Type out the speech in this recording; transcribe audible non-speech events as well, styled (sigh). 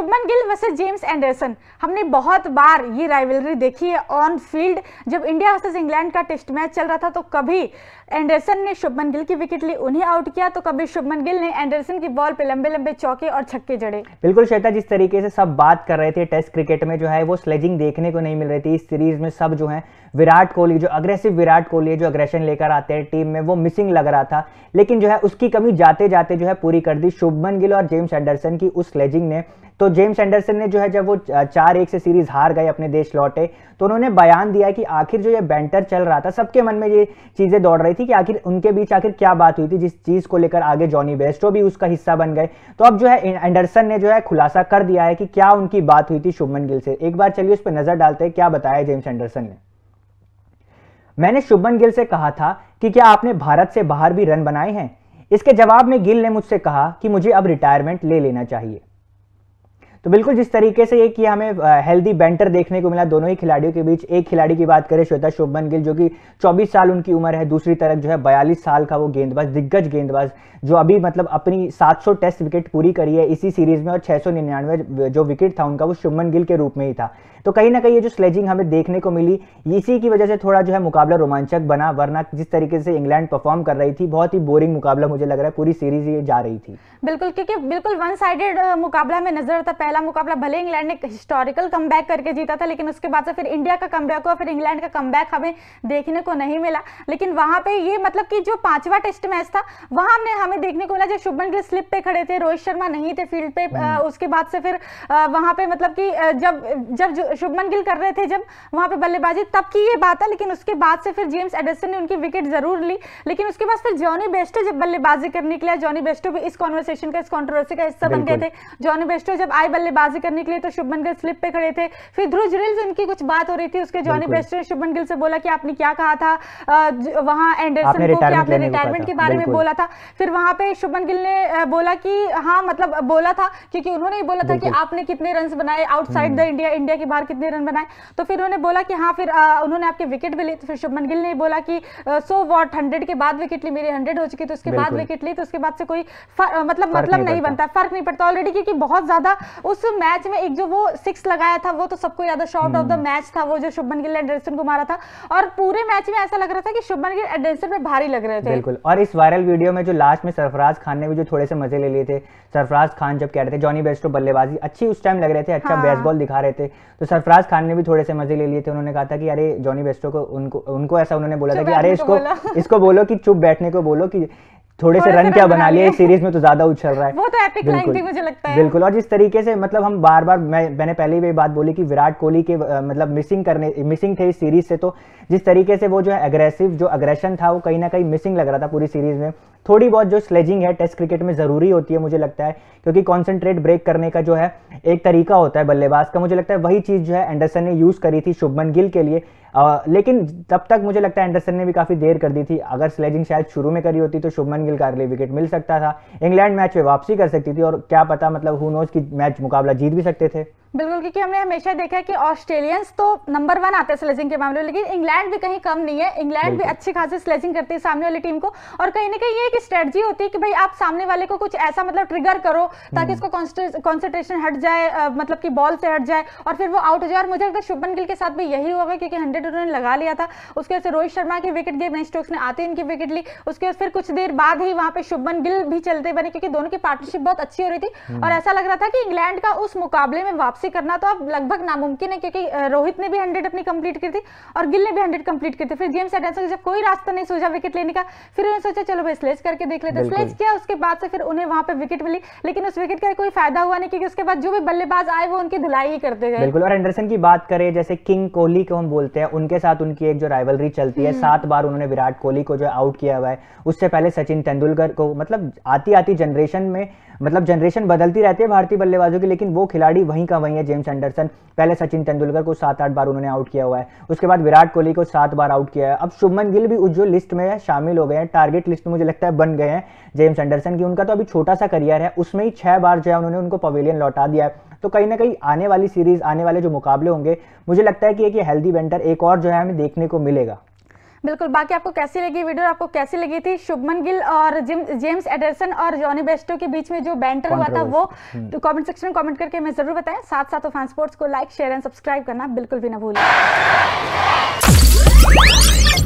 Shubman Gill versus James Anderson हमने बहुत बार ये राइवलरी देखी है ऑन फील्ड जब इंडिया वर्सेज इंग्लैंड का टेस्ट मैच चल रहा था तो कभी एंडरसन ने शुभमन गिल की विकेट ली उन्हें आउट किया तो कभी शुभमन गिल ने एंडरसन की बॉल पे लंबे लंबे चौके और छक्के जड़े बिल्कुल श्वेता जिस तरीके से सब बात कर रहे थे टेस्ट क्रिकेट में जो है वो स्लेजिंग देखने को नहीं मिल रही थी इस सीरीज में सब जो है विराट कोहली जो अग्रेसिव विराट कोहली है जो अग्रेशन लेकर आते हैं टीम में वो मिसिंग लग रहा था लेकिन जो है उसकी कमी जाते जाते जो है पूरी कर दी शुभमन गिल और जेम्स एंडरसन की उस स्लेजिंग ने तो जेम्स एंडरसन ने जो है जब वो चार एक से सीरीज हार गए अपने देश लौटे तो उन्होंने बयान दिया कि आखिर जो ये बैंटर चल रहा था सबके मन में ये चीज़ें दौड़ रही थी कि आखिर उनके बीच आखिर क्या बात हुई थी जिस चीज़ को लेकर आगे जॉनी बेस्टो भी उसका हिस्सा बन गए तो अब जो है एंडरसन ने जो है खुलासा कर दिया है कि क्या उनकी बात हुई थी शुभमन गिल से एक बार चलिए उस पर नज़र डालते हैं क्या बताया जेम्स एंडरसन ने मैंने शुभमन गिल से कहा था कि क्या आपने भारत से बाहर भी रन बनाए हैं इसके जवाब में गिल ने मुझसे कहा कि मुझे अब रिटायरमेंट ले लेना चाहिए तो बिल्कुल जिस तरीके से ये कि हमें हेल्दी बैंटर देखने को मिला दोनों ही खिलाड़ियों के बीच एक खिलाड़ी की बात करें श्वेता शुभमन गिल जो कि 24 साल उनकी उम्र है दूसरी तरफ जो है 42 साल का वो गेंदबाज दिग्गज गेंदबाज जो अभी मतलब अपनी 700 टेस्ट विकेट पूरी करी है इसी सीरीज में और छह जो विकेट था उनका वो शुभमन गिल के रूप में ही था तो कहीं ना कहीं ये जो स्लेजिंग हमें देखने को मिली इसी की वजह से थोड़ा जो है मुकाबला रोमांचक बना वरना जिस तरीके से इंग्लैंड परफॉर्म कर रही थी बहुत ही बोरिंग मुकाबला मुझे लग रहा है पूरी सीरीज ये जा रही थी बिल्कुल क्योंकि बिल्कुल वन साइडेड मुकाबला में नजर आता पहला मुकाबला भले इंग्लैंड ने हिस्टोरिकल कम करके जीता था लेकिन उसके बाद से फिर इंडिया का कम और फिर इंग्लैंड का कम हमें देखने को नहीं मिला लेकिन वहां पे ये मतलब कि जो पांचवा टेस्ट मैच था वहां हमने हमें देखने को मिला जो शुभमन गिल स्लिप पे खड़े थे रोहित शर्मा नहीं थे फील्ड पे हम्म। उसके बाद से फिर वहां पे मतलब कि जब जब शुभमन गिल कर रहे थे जब वहां पे बल्लेबाजी तब की ये बात है लेकिन उसके बाद से फिर जेम्स एडसन ने उनकी विकेट जरूर ली लेकिन उसके बाद फिर जॉनी बेस्टो जब बल्लेबाजी करने के लिए जॉनी बेस्टो भी इस कॉन्वर्सेशन का इस कॉन्ट्रोवर्सी का हिस्सा बन गए थे जॉनी बेस्टो जब आई बल्लेबाजी करने के लिए तो शुभमन गिल स्लिप पे खड़े थे फिर ध्रुज रिल्स उनकी कुछ बात हो रही थी उसके जॉनी बेस्टर ने शुभमन गिल से बोला कि आपने क्या कहा था वहां एंडरसन को कि आपने रिटायरमेंट के बारे में बोला था फिर वहां पे शुभमन गिल ने बोला कि हाँ मतलब बोला था क्योंकि उन्होंने ही बोला था कि आपने कितने रन बनाए आउटसाइड द इंडिया इंडिया के बाहर कितने रन बनाए तो फिर उन्होंने बोला कि हाँ फिर उन्होंने आपके विकेट भी ली तो फिर शुभमन गिल ने बोला कि सो वॉट हंड्रेड के बाद विकेट ली मेरी हंड्रेड हो चुकी तो उसके बाद विकेट ली तो उसके बाद से कोई मतलब मतलब नहीं बनता फर्क नहीं पड़ता ऑलरेडी क्योंकि बहुत ज्यादा उस मैच में एक जो वो सिक्स लगाया था वो तो सबको याद है शॉट ऑफ द मैच था वो जो शुभमन गिल एंडरसन को मारा था और पूरे मैच में ऐसा लग रहा था कि शुभमन गिल एंडरसन में भारी लग रहे थे बिल्कुल और इस वायरल वीडियो में जो लास्ट में सरफराज खान ने भी जो थोड़े से मजे ले लिए थे सरफराज खान जब कह रहे थे जॉनी बेस्टो बल्लेबाजी अच्छी उस टाइम लग रहे थे अच्छा बेसबॉल हाँ। दिखा रहे थे तो सरफराज खान ने भी थोड़े से मजे ले लिए थे उन्होंने कहा था कि अरे जॉनी बेस्टो को उनको उनको ऐसा उन्होंने बोला था कि अरे इसको इसको बोलो कि चुप बैठने को बोलो कि थोड़े से रन क्या बना लिए सीरीज में तो ज्यादा उछल रहा है (laughs) वो तो एपिक थी मुझे लगता है बिल्कुल और जिस तरीके से मतलब हम बार बार मैं मैंने पहले भी बात बोली कि विराट कोहली के मतलब मिसिंग करने मिसिंग थे इस सीरीज से तो जिस तरीके से वो जो है अग्रेसिव जो अग्रेशन था वो कहीं ना कहीं मिसिंग लग रहा था पूरी सीरीज में थोड़ी बहुत जो स्लेजिंग है टेस्ट क्रिकेट में ज़रूरी होती है मुझे लगता है क्योंकि कॉन्सेंट्रेट ब्रेक करने का जो है एक तरीका होता है बल्लेबाज का मुझे लगता है वही चीज़ जो है एंडरसन ने यूज़ करी थी शुभमन गिल के लिए लेकिन तब तक मुझे लगता है एंडरसन ने भी काफ़ी देर कर दी थी अगर स्लेजिंग शायद शुरू में करी होती तो शुभमन गिल का विकेट मिल सकता था इंग्लैंड मैच में वापसी कर सकती थी और क्या पता मतलब हु नोज की मैच मुकाबला जीत भी सकते थे बिल्कुल क्योंकि हमने हमेशा देखा कि ऑस्ट्रेलियंस तो नंबर वन आते हैं स्लेजिंग के मामले में लेकिन इंग्लैंड भी कहीं कम नहीं है इंग्लैंड भी अच्छी खासी स्लेजिंग करती है सामने वाली टीम को और कहीं ना कहीं ये एक स्ट्रेटजी होती है कि भाई आप सामने वाले को कुछ ऐसा मतलब ट्रिगर करो ताकि उसको हम्म। कॉन्सेंट्रेशन हट जाए मतलब कि बॉल से हट जाए और फिर वो आउट हो जाए और मुझे लगता है शुभन गिल के साथ भी यही हुआ क्योंकि हंड्रेड उन्होंने लगा लिया था उसके बाद से रोहित शर्मा की विकेट गई स्टोक्स ने आते इनकी विकेट ली उसके बाद फिर कुछ देर बाद ही वहाँ पे शुभन गिल भी चलते बने क्योंकि दोनों की पार्टनरशिप बहुत अच्छी हो रही थी हम्म। और ऐसा लग रहा था कि इंग्लैंड का उस मुकाबले में वापस वापसी करना तो अब लगभग नामुमकिन है क्योंकि रोहित ने भी हंड्रेड अपनी कंप्लीट की थी और गिल ने भी हंड्रेड कंप्लीट की थी फिर जेम्स एडमसन जब कोई रास्ता नहीं सोचा विकेट लेने का फिर उन्होंने सोचा चलो भाई स्लेज करके देख लेते स्लेज किया उसके बाद से फिर उन्हें वहां पर विकेट मिली लेकिन उस विकेट का कोई फायदा हुआ नहीं क्योंकि उसके बाद जो भी बल्लेबाज आए वो उनकी धुलाई ही करते गए बिल्कुल और एंडरसन की बात करें जैसे किंग कोहली को हम बोलते हैं उनके साथ उनकी एक जो राइवलरी चलती है हम्म। सात बार उन्होंने विराट कोहली को जो आउट किया हुआ है उससे पहले सचिन तेंदुलकर को मतलब आती आती जनरेशन में मतलब जनरेशन बदलती रहती है भारतीय बल्लेबाजों की लेकिन वो खिलाड़ी वहीं का वहीं वही है जेम्स एंडरसन पहले सचिन तेंदुलकर को सात आठ बार उन्होंने आउट किया हुआ है उसके बाद विराट कोहली को सात बार आउट किया है अब शुभमन गिल भी उस जो लिस्ट में शामिल हो गए हैं टारगेट लिस्ट में मुझे लगता है बन गए हैं जेम्स एंडरसन की उनका तो अभी छोटा सा करियर है उसमें ही छह बार जो है उन्होंने उनको पवेलियन लौटा दिया है तो कहीं ना कहीं आने वाली सीरीज आने वाले जो मुकाबले होंगे मुझे लगता है कि एक हेल्दी बेंटर एक और जो है हमें देखने को मिलेगा बिल्कुल बाकी आपको कैसी लगी वीडियो आपको कैसी लगी थी शुभमन गिल और जेम्स एडरसन और जॉनी बेस्टो के बीच में जो बैंटर हुआ था वो कमेंट हम्म। सेक्शन तो में कमेंट करके हमें जरूर बताएं साथ साथ फैन तो स्पोर्ट्स को लाइक शेयर एंड सब्सक्राइब करना बिल्कुल भी ना भूलें